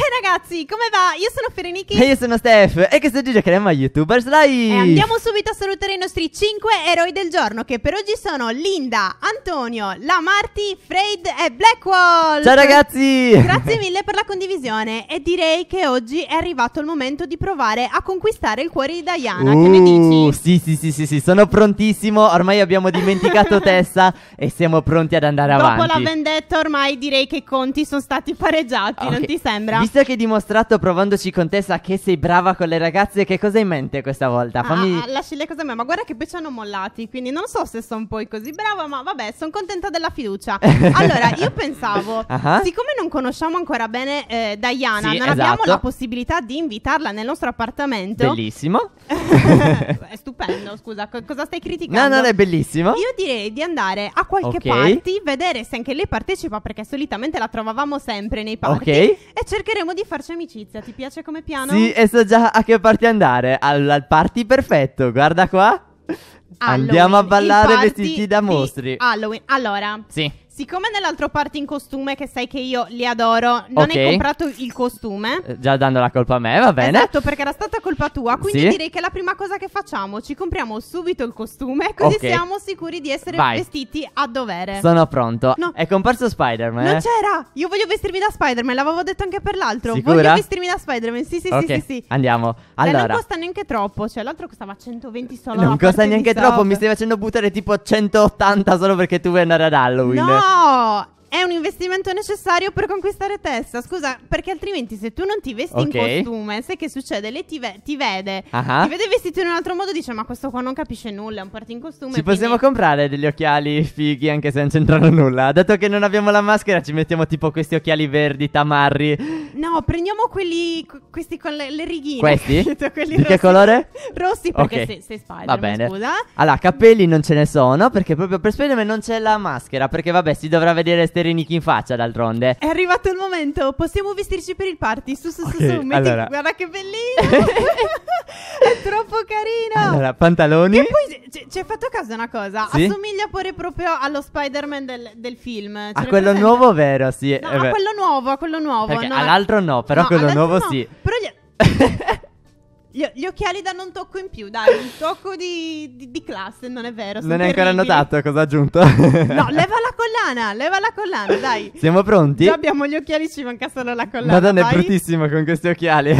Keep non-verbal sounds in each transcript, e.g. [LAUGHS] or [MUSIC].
hit ragazzi, come va? Io sono Ferenichi E io sono Steph E che stai giocando a YouTubers Live E andiamo subito a salutare i nostri 5 eroi del giorno Che per oggi sono Linda, Antonio, Lamarti, Freid e Blackwall Ciao ragazzi Grazie mille per la condivisione E direi che oggi è arrivato il momento di provare a conquistare il cuore di Diana uh, Che ne uh, dici? Sì, sì, sì, sì, sì, sono prontissimo Ormai abbiamo dimenticato [LAUGHS] Tessa E siamo pronti ad andare Dopo avanti Dopo la vendetta ormai direi che i conti sono stati pareggiati okay. Non ti sembra? Visto che anche dimostrato provandoci con te sa che sei brava con le ragazze. Che cosa hai in mente questa volta? Ah, Fammi... Ah, lasci le cose a me, ma guarda che poi ci hanno mollati, quindi non so se sono poi così brava, ma vabbè, sono contenta della fiducia. [LAUGHS] allora, io pensavo, uh-huh. siccome non conosciamo ancora bene eh, Diana, sì, non esatto. abbiamo la possibilità di invitarla nel nostro appartamento. Bellissimo. [LAUGHS] è stupendo, scusa, co- cosa stai criticando? No, no, è bellissimo. Io direi di andare a qualche okay. party, vedere se anche lei partecipa, perché solitamente la trovavamo sempre nei party. Ok. E cercheremo Speriamo di farci amicizia. Ti piace come piano? Sì, e so già a che party andare. Al, al party perfetto, guarda qua. Halloween. Andiamo a ballare vestiti da mostri. Halloween. Allora, sì siccome nell'altro party in costume, che sai che io li adoro, non okay. hai comprato il costume. Eh, già dando la colpa a me, va bene. Esatto, perché era stata colpa tua. Quindi sì? direi che la prima cosa che facciamo, ci compriamo subito il costume, così okay. siamo sicuri di essere Vai. vestiti a dovere. Sono pronto. No. È comparso Spider-Man. Non eh? c'era. Io voglio vestirmi da Spider-Man, l'avevo detto anche per l'altro. Sicura? Voglio vestirmi da Spider-Man. Sì, sì, okay. sì, sì, sì. Andiamo. Allora. non costa neanche troppo, cioè l'altro costava 120 solo. Non costa neanche troppo, mi stai facendo buttare tipo 180 solo perché tu vuoi andare ad Halloween. No, Oh, è un investimento necessario per conquistare testa. Scusa, perché altrimenti se tu non ti vesti okay. in costume, sai che succede? Lei ti, ve- ti vede, uh ti vede vestito in un altro modo, dice ma questo qua non capisce nulla, è un party in costume. Ci quindi... possiamo comprare degli occhiali fighi anche se non c'entrano nulla. Dato che non abbiamo la maschera, ci mettiamo tipo questi occhiali verdi, tamarri. No, prendiamo quelli, questi con le, le righine. Questi? [LAUGHS] Capito? Quelli Di rossi. che colore? Rossi perché okay. sei, sei spider Va bene. scusa. Allora, capelli non ce ne sono perché proprio per Spider-Man non c'è la maschera, perché vabbè si dovrà vedere ste sbattere Nick in faccia, d'altronde. È arrivato il momento, possiamo vestirci per il party. Su, su, okay, su, su. Metti, Guarda che bellino! [LAUGHS] è troppo carino! Allora, pantaloni. E poi ci hai fatto caso a una cosa, sì? assomiglia pure proprio allo Spider-Man del, del film. Ce a quello presente? nuovo, vero? Sì. No, eh, a quello nuovo, a quello nuovo. No, all'altro no, però no, quello nuovo no. sì. Però gli... [LAUGHS] [LAUGHS] Gli, gli, occhiali da non tocco in più, dai, un tocco di, di, di classe, non è vero. Non hai ancora notato cosa ha aggiunto? no, leva la collana, leva la collana, dai. Siamo pronti? Già abbiamo gli occhiali, ci manca solo la collana. Madonna, vai. è bruttissimo con questi occhiali.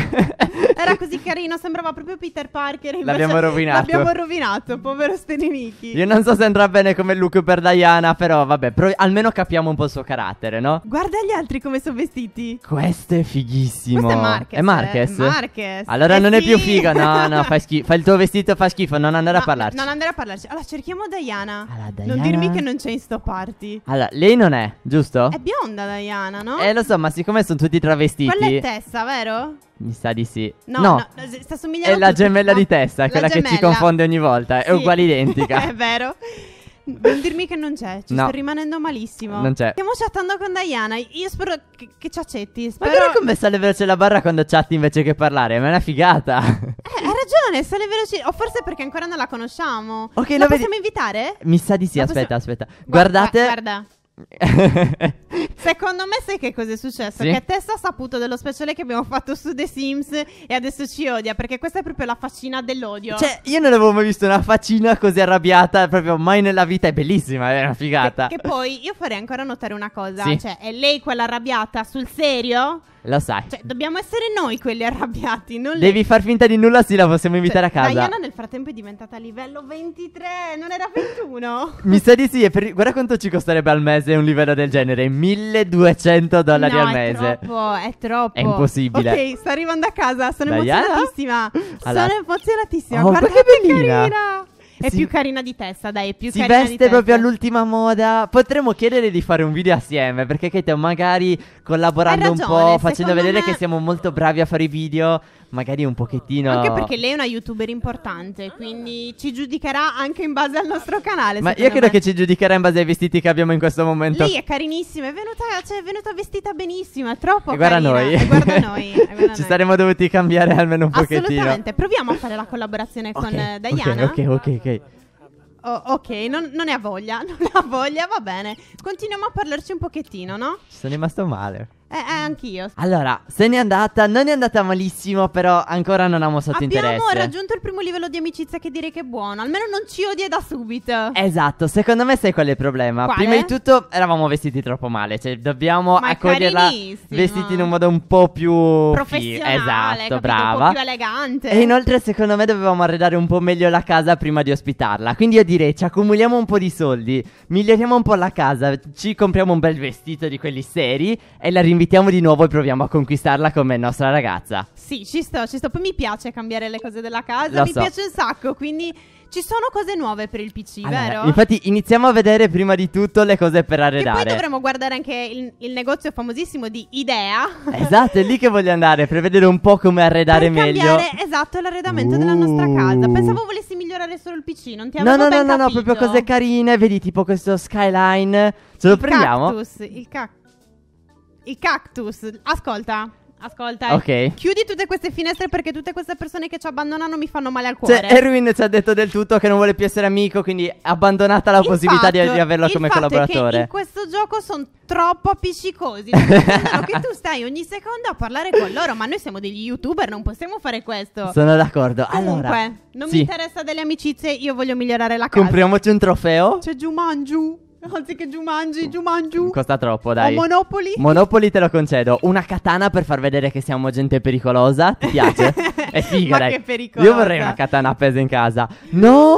[LAUGHS] Era così carino, sembrava proprio Peter Parker. l'abbiamo rovinato. L'abbiamo rovinato, povero Steniniki. Io non so se andrà bene come look per Diana, però vabbè, pro- almeno capiamo un po' il suo carattere, no? Guarda gli altri come sono vestiti. Questo è fighissimo. Questo è Marques. È Marquez. Eh, allora eh non sì. è più figo. No, no, [LAUGHS] fai, schifo. fai il tuo vestito, fa schifo. Non andare a parlarci. Non andare a parlarci. Allora, cerchiamo Diana. Allora, Diana. Non dirmi che non c'è in sto party. Allora, lei non è, giusto? È bionda Diana, no? Eh, lo so, ma siccome sono tutti travestiti. Quella è Tessa, vero? Mi sa di sì. No, no, no sta somigliando. È la tutti, gemella no? di testa, è quella gemella. che ci confonde ogni volta. Sì. È uguale identica. [LAUGHS] è vero. Non dirmi che non c'è, ci no. sto rimanendo malissimo. Non c'è. Stiamo chattando con Diana. Io spero che, che ci accetti. Spero... Ma però come sale veloce la barra quando chatti invece che parlare, ma è una figata. Eh, hai ragione, sale veloce. O forse perché ancora non la conosciamo. Ok, la possiamo vedi... invitare? Mi sa di sì, la aspetta, possiamo... aspetta. Guardate. guarda. guarda. [LAUGHS] Secondo me sai che cosa è successo? Sì? Che Tessa ha saputo dello speciale che abbiamo fatto su The Sims e adesso ci odia perché questa è proprio la faccina dell'odio. Cioè, io non avevo mai visto una faccina così arrabbiata proprio mai nella vita, è bellissima, è una figata. Che, che poi io farei ancora notare una cosa, sì? cioè è lei quella arrabbiata sul serio? Lo sai. Cioè, dobbiamo essere noi quelli arrabbiati. Non Devi le... far finta di nulla, sì, la possiamo cioè, invitare cioè, a casa. Diana nel frattempo è diventata livello 23, non era 21. [LAUGHS] Mi sa di sì, per... guarda quanto ci costerebbe al mese un livello del genere: 1200 dollari no, al mese. È troppo, è troppo. È impossibile. Ok, sto arrivando a casa, sono Diana? emozionatissima. Allora. Sono emozionatissima. Oh, guarda che bellina. Che carina. È si... più carina di testa, dai, è più si carina di testa. Si veste proprio all'ultima moda. Potremmo chiedere di fare un video assieme, perché Kate magari collaborando ragione, un po', facendo vedere me... che siamo molto bravi a fare i video, magari un pochettino... Anche perché lei è una youtuber importante, quindi ci giudicherà anche in base al nostro canale. Ma io credo me. che ci giudicherà in base ai vestiti che abbiamo in questo momento. Sì, è carinissima, è venuta, cioè, è venuta vestita benissima, è troppo e guarda carina. Noi. E guarda noi. E [LAUGHS] guarda ci noi. saremmo dovuti cambiare almeno un pochettino. Assolutamente, proviamo a fare la collaborazione con okay, eh, Diana. Ok, ok, ok. okay. Oh, ok, non, non ne ha voglia, [LAUGHS] non ha voglia, va bene. Continuiamo a parlarci un pochettino, no? Ci sono rimasto male. Eh, eh, anch'io. Allora, se n'è andata, non è andata malissimo, però ancora non amo sotto interesse. Abbiamo raggiunto il primo livello di amicizia che direi che è buono, almeno non ci odia da subito. Esatto, secondo me sai qual è il problema. Quale? Prima di tutto eravamo vestiti troppo male, cioè dobbiamo Ma accoglierla vestiti in un modo un po' più professionale, fi- esatto, brava. Un po' più elegante. E inoltre secondo me dovevamo arredare un po' meglio la casa prima di ospitarla. Quindi io direi ci accumuliamo un po' di soldi, miglioriamo un po' la casa, ci compriamo un bel vestito di quelli seri e la rinvestiamo invitiamo di nuovo e proviamo a conquistarla come nostra ragazza. Sì, ci sto, ci sto. Poi mi piace cambiare le cose della casa, Lo mi so. piace un sacco, quindi ci sono cose nuove per il PC, allora, ah, vero? Infatti, iniziamo a vedere prima di tutto le cose per arredare. E poi dovremmo guardare anche il, il, negozio famosissimo di Idea. Esatto, è lì che voglio andare per vedere un po' come arredare per meglio. Cambiare, esatto, l'arredamento uh. della nostra uh. casa. Pensavo volessi migliorare solo il PC, non ti avevo no, no, ben no, no, no, proprio cose carine. Vedi, tipo questo skyline. Ce lo il prendiamo? Cactus, il cactus i cactus. Ascolta. Ascolta, okay. chiudi tutte queste finestre perché tutte queste persone che ci abbandonano mi fanno male al cioè, cuore. Cioè, Erwin ci ha detto del tutto che non vuole più essere amico, quindi abbandonata la il possibilità fatto, di, di, averlo come collaboratore. in questo gioco sono troppo appiccicosi. che tu stai ogni secondo a parlare con loro, ma noi siamo degli youtuber, non possiamo fare questo. Sono d'accordo. Comunque, allora, non sì. mi interessa delle amicizie, io voglio migliorare la cosa. Compriamoci un trofeo. C'è giù, mangiù. [LAUGHS] Anziché giù mangi. Costa troppo, dai. O Monopoli. Monopoli te lo concedo. Una katana per far vedere che siamo gente pericolosa. Ti piace? [LAUGHS] È figa, Ma dai. che pericolosa. Io vorrei una katana appesa in casa. Mm. No!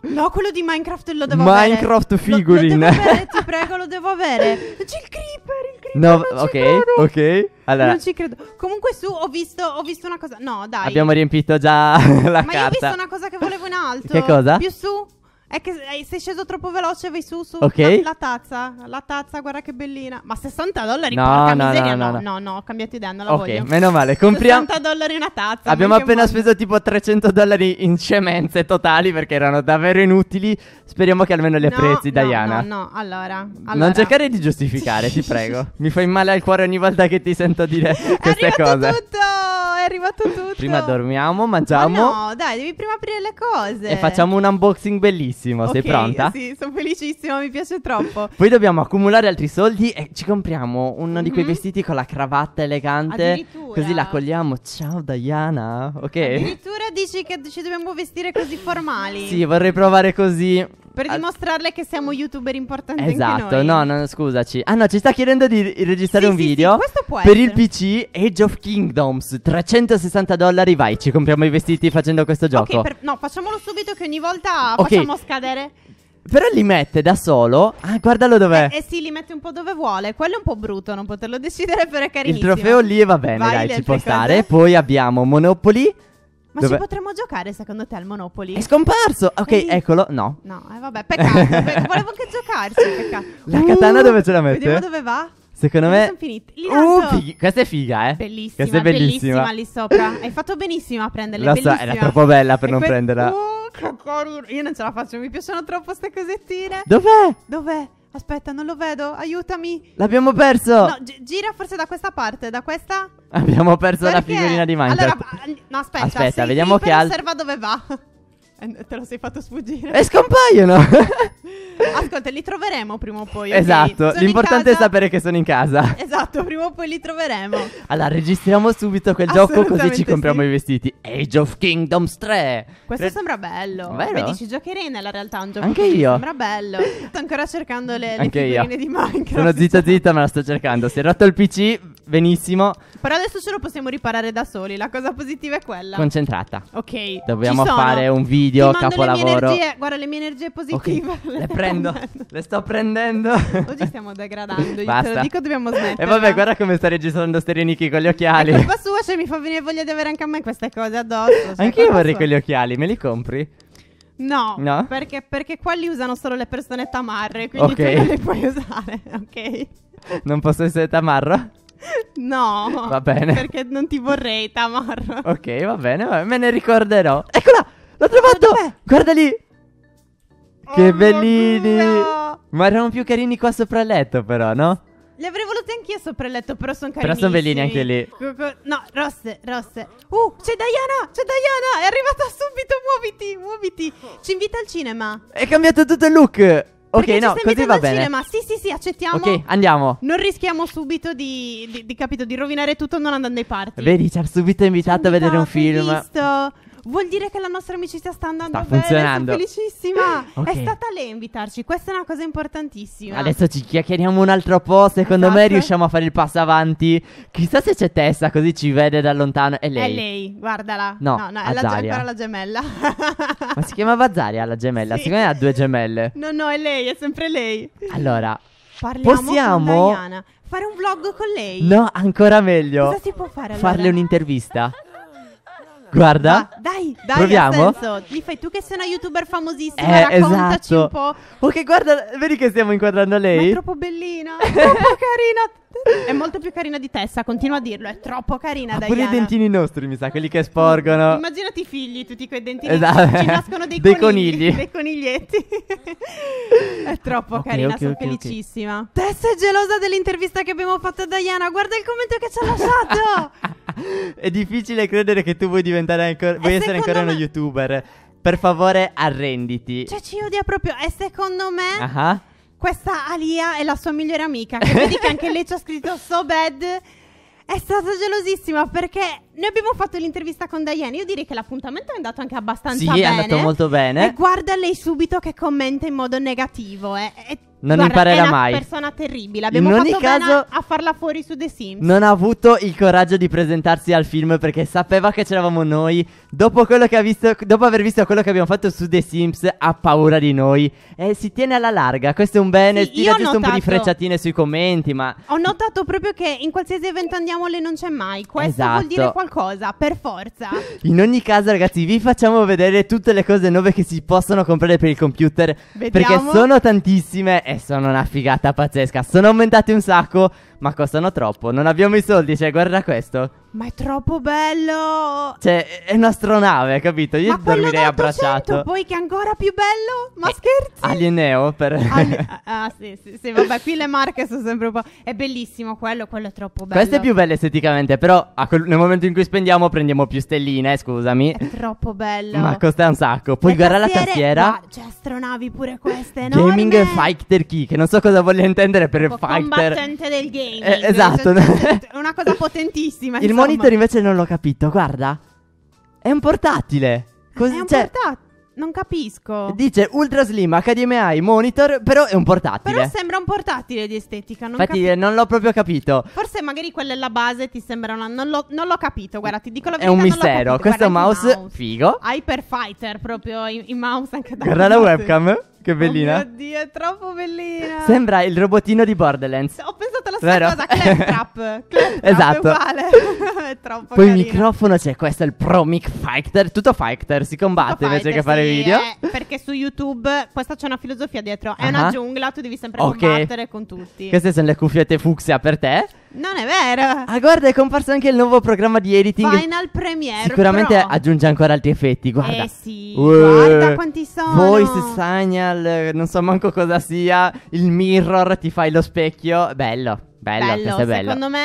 No, quello di Minecraft lo devo Minecraft avere. Minecraft figurine. Lo, lo devo avere, [LAUGHS] ti prego, lo devo avere. C'è il creeper, il creeper. No, ok, credo. ok. Allora. Non ci credo. Comunque su ho visto, ho visto una cosa. No, dai. Abbiamo riempito già la Ma carta. Ma io ho visto una cosa che volevo in alto. Che cosa? Più su. È che eh, sei sceso troppo veloce, vai su, su. Ok. La, la tazza, la tazza, guarda che bellina. Ma 60 dollari, no, porca no, miseria. No, no, no, no, no, ho cambiato idea, non la okay, voglio. Ok, meno male, compriamo. 60 dollari una tazza. Abbiamo appena mondo. speso tipo 300 dollari in cemenze totali perché erano davvero inutili. Speriamo che almeno le apprezzi, no, Diana. No, no, allora, allora. Non cercare di giustificare, ti [LAUGHS] prego. Mi fai male al cuore ogni volta che ti sento dire queste cose. tutto! arrivato tutto. Prima dormiamo, mangiamo. Ma ah, no, dai, devi prima aprire le cose. E facciamo un unboxing bellissimo. Okay, Sei pronta? Sì, sono felicissima, mi piace troppo. [LAUGHS] Poi dobbiamo accumulare altri soldi e ci compriamo uno mm-hmm. di quei mhm. vestiti con la cravatta elegante. Addirittura. Così la cogliamo. Ciao Diana, ok? Addirittura dici che ci dobbiamo vestire così formali? Sì, vorrei provare così. Per Al- dimostrarle che siamo youtuber importanti Esatto, no, no, scusaci. Ah no, ci sta chiedendo di registrare Sì, un sì, sì, video questo può essere. per il PC Age of Kingdoms, 360 dollari, vai, ci compriamo i vestiti facendo questo gioco. Ok, per- no, facciamolo subito che ogni volta Ok. facciamo scadere. Però li mette da solo. Ah, guardalo dov'è. Eh, eh sì, li mette un po' dove vuole. Quello è un po' brutto non poterlo [LAUGHS] decidere, però è il trofeo lì va bene, Vai, dai, ci può Frequenza. stare. Poi abbiamo Monopoli, ma dove... ci potremmo giocare secondo te al Monopoli? È scomparso! Ok, Ehi. eccolo. No. No, eh, vabbè, peccato. [LAUGHS] Volevo anche giocarci, peccato. La katana uh, dove ce la metto? Vediamo dove va. Secondo me. Uh, fig- questa è figa, eh. Bellissima. Questa è bellissima. bellissima lì sopra. Hai fatto benissimo a prenderla. Lo so, era troppo bella per e non que- prenderla. Uh, io non ce la faccio, mi piacciono troppo queste cosettine. Dov'è? Dov'è? Aspetta, non lo vedo. Aiutami. L'abbiamo perso. No, gi- gira forse da questa parte. Da questa. Abbiamo perso Perché? la figurina di Minecraft. Allora, no, aspetta. Aspetta, vediamo che altro. Osserva dove va. [LAUGHS] Eh, te lo sei fatto sfuggire. E scompaiono. [LAUGHS] Ascolta, li troveremo prima o poi. Okay? Esatto, sono l'importante è sapere che sono in casa. [LAUGHS] Esatto, prima o poi li troveremo. Allora, registriamo subito quel gioco così ci compriamo sì. i vestiti. Age of Kingdoms 3. Questo Re- sembra bello. Vero? Vedi, ci giocherei nella realtà un gioco. Anche io. Sembra bello. Sto ancora cercando le, le figurine io. di Minecraft. Sono zitta zitta, ma la sto cercando. Si è rotto il PC, Benissimo. Però adesso ce lo possiamo riparare da soli. La cosa positiva è quella. Concentrata. Ok. Dobbiamo fare un video Ti capolavoro. Le energie, guarda le mie energie positive. Okay. le, le [LAUGHS] prendo. le sto prendendo. Oggi stiamo degradando. Basta. te lo dico, dobbiamo smettere. E vabbè, guarda come sta registrando Stereniki con gli occhiali. È colpa sua, cioè mi fa venire voglia di avere anche a me queste cose addosso. Cioè anche io vorrei sua. quegli occhiali. Me li compri? No, no? Perché, perché qua li usano solo le persone tamarre, quindi okay. tu non li puoi usare, [LAUGHS] ok? Non posso essere tamarro? No, va bene. Perché non ti vorrei, Tamar. Ok, va bene, va bene, me ne ricorderò. Eccola, l'ho trovato. Guarda lì. Oh che bellini. Ma erano più carini qua sopra il letto, però, no? Li avrei voluti anch'io sopra il letto, però sono carini. Però sono bellini anche lì. No, rosse, rosse. Uh, c'è Diana, c'è Diana. È arrivata subito, muoviti, muoviti. Ci invita al cinema. È cambiato tutto il look. Ok, no, così va bene. Cinema. Sì, sì, sì, accettiamo. Ok, andiamo. Non rischiamo subito di, di, di, capito, di rovinare tutto non andando ai parti. Vedi, ci ha subito invitato a vedere un film. Visto vuol dire che la nostra amicizia sta andando sta bene. Funzionando. Sono felicissima. okay. È stata lei a invitarci. Questa è una cosa importantissima. Adesso ci chiacchieriamo un altro po'. Secondo esatto. me riusciamo a fare il passo avanti. Chissà se c'è Tessa, così ci vede da lontano. È lei. È lei, guardala. No, no, no è la, ancora la gemella. [LAUGHS] Ma si chiamava Zaria la gemella? Sì. Secondo me ha due gemelle. No, no, è lei, è sempre lei. Allora, Parliamo possiamo fare un vlog con lei? No, ancora meglio. Cosa si può fare allora? Farle un'intervista. Esatto. Guarda, Va, dai, dai, proviamo. Senso, li fai tu che sei una youtuber famosissima, eh, raccontaci esatto. un po'. Ok, oh, guarda, vedi che stiamo inquadrando lei. Ma è troppo bellina, [LAUGHS] troppo carina. È molto più carina di Tessa, continua a dirlo, è troppo carina, dai. Pure i dentini nostri, mi sa, quelli che sporgono. Immaginati i figli, tutti quei dentini esatto. ci nascono dei, [LAUGHS] dei conigli, conigli. [LAUGHS] dei coniglietti. è troppo okay, carina, okay, sono okay, felicissima. Tessa è gelosa dell'intervista che abbiamo fatto a Diana, guarda il commento che ci ha lasciato. [LAUGHS] è difficile credere che tu vuoi diventare ancora, vuoi essere ancora me... uno youtuber. Per favore, arrenditi. Cioè, ci odia proprio. E secondo me. Uh-huh. Questa Alia è la sua migliore amica. Che vedi che anche lei ci ha scritto so bad. È stata gelosissima perché noi abbiamo fatto l'intervista con Diane. Io direi che l'appuntamento è andato anche abbastanza sì, bene. Sì, è andato molto bene. E guarda lei subito che commenta in modo negativo. Eh. È non Guarda, imparerà mai. È una persona terribile. Abbiamo In fatto caso, a, a farla fuori su The Sims. Non ha avuto il coraggio di presentarsi al film perché sapeva che c'eravamo noi. Dopo, visto, dopo aver visto quello che abbiamo fatto su The Sims, ha paura di noi. E si tiene alla larga. Questo è un bene. Sì, tira giusto notato, un po' di frecciatine sui commenti. Ma. Ho notato proprio che in qualsiasi evento andiamo lei non c'è mai. Questo esatto. vuol dire qualcosa, per forza. In ogni caso, ragazzi, vi facciamo vedere tutte le cose nuove che si possono comprare per il computer. Vediamo. Perché sono tantissime e sono una figata pazzesca. Sono aumentati un sacco ma costano troppo, non abbiamo i soldi, cioè guarda questo. Ma è troppo bello! Cioè, è un'astronave, capito? Io ma dormirei abbracciato. poi che è ancora più bello? Ma eh, scherzi? Alieneo per... Ali- [LAUGHS] ah, ah, sì, sì, sì, vabbè, qui le marche sono sempre un po'... È bellissimo quello, quello è troppo bello. Questo è più bello esteticamente, però quel, nel momento in cui spendiamo prendiamo più stelline, scusami. È troppo bello. Ma costa un sacco. Poi guarda tastiere... la tastiera. Ma c'è cioè, astronavi pure queste, no? Gaming Fighter Key, che non so cosa voglia intendere per ecco, Fighter. Combattente del game gaming. Eh, cioè, esatto. [LAUGHS] È una cosa potentissima. Il insomma. monitor invece non l'ho capito, guarda. È un portatile. Eh, Cos- è un cioè, portatile. Non capisco. Dice ultra slim HDMI monitor, però è un portatile. Però sembra un portatile di estetica. Non Infatti, capi- non l'ho proprio capito. Forse magari quella è la base, ti sembra una. Non l'ho, non l'ho capito. Guarda, ti dico la verità. È un mistero. Questo guarda, mouse, mouse, figo. Hyper Fighter proprio. Il mouse anche da. Guarda la webcam. Che bellina. Oh mio Dio, è troppo bellina. Sembra il robotino di Borderlands. Ho pensato alla Vero? stessa cosa, Claptrap. [LAUGHS] Claptrap esatto. È, [LAUGHS] è troppo Poi il microfono c'è, questo è il Pro Mic Fighter, tutto Fighter, si combatte tutto invece fighter, che fare video. Eh, perché su YouTube questa c'è una filosofia dietro, è uh-huh. una ah. giungla, tu devi sempre okay. combattere con tutti. Queste sono le cuffiette fucsia per te. Non è vero. Ah, guarda, è comparso anche il nuovo programma di editing. Final Premiere. Sicuramente Pro. aggiunge ancora altri effetti. Guarda. Eh sì. Uè. guarda quanti sono. Voice, signal, non so manco cosa sia. Il mirror, ti fai lo specchio. Bello, bello. Bello, bello. secondo me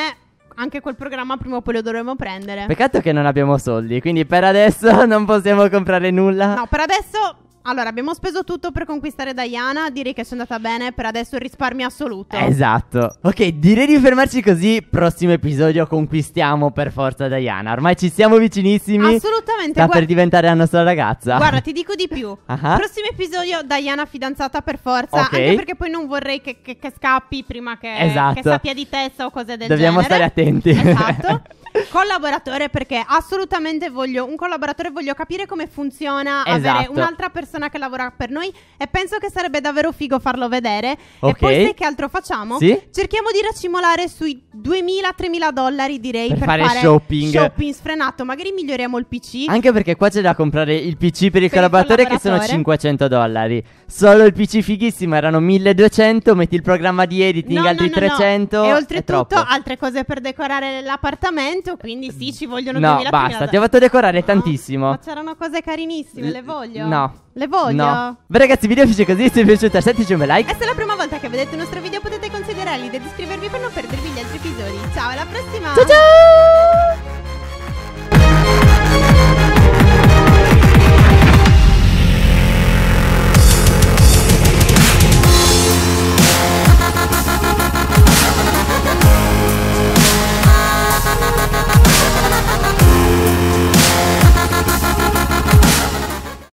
anche quel programma prima o poi lo dovremo prendere. Peccato che non abbiamo soldi, quindi per adesso [LAUGHS] non possiamo comprare nulla. No, per adesso allora, abbiamo speso tutto per conquistare Diana. Direi che sono andata bene. Per adesso il risparmio assoluto. Esatto. Ok, direi di fermarci così. Prossimo episodio conquistiamo per forza Diana. Ormai ci siamo vicinissimi. Assolutamente. Sta guarda... per diventare la nostra ragazza. Guarda, ti dico di più. uh-huh. [LAUGHS] Prossimo episodio, Diana fidanzata per forza. Okay. Anche perché poi non vorrei che, che, che scappi prima che, esatto. che, sappia di testa o cose del Dobbiamo genere. Dobbiamo stare attenti. Esatto. [LAUGHS] collaboratore perché assolutamente voglio un collaboratore, voglio capire come funziona esatto. avere un'altra persona che lavora per noi e penso che sarebbe davvero figo farlo vedere. Okay. E poi sai che altro facciamo? Sì? Cerchiamo di racimolare sui 2.000-3.000 dollari direi per, per fare, fare, shopping. shopping sfrenato, magari miglioriamo il PC. Anche perché qua c'è da comprare il PC per il, per collaboratore, il collaboratore che sono 500 dollari. Solo il PC fighissimo erano 1200, metti il programma di editing no, altri no, no, 300 e oltretutto altre cose per decorare l'appartamento argomento, quindi sì, ci vogliono no, 2000 basta, pirata. ti ho fatto decorare no, tantissimo. Ma c'erano cose carinissime, le voglio. No. Le voglio. No. Beh ragazzi, il video finisce così, se vi è piaciuto lasciateci un bel like. E se è la prima volta che vedete il nostro video potete considerare di iscrivervi per non perdervi gli altri episodi. Ciao, alla prossima. Ciao ciao!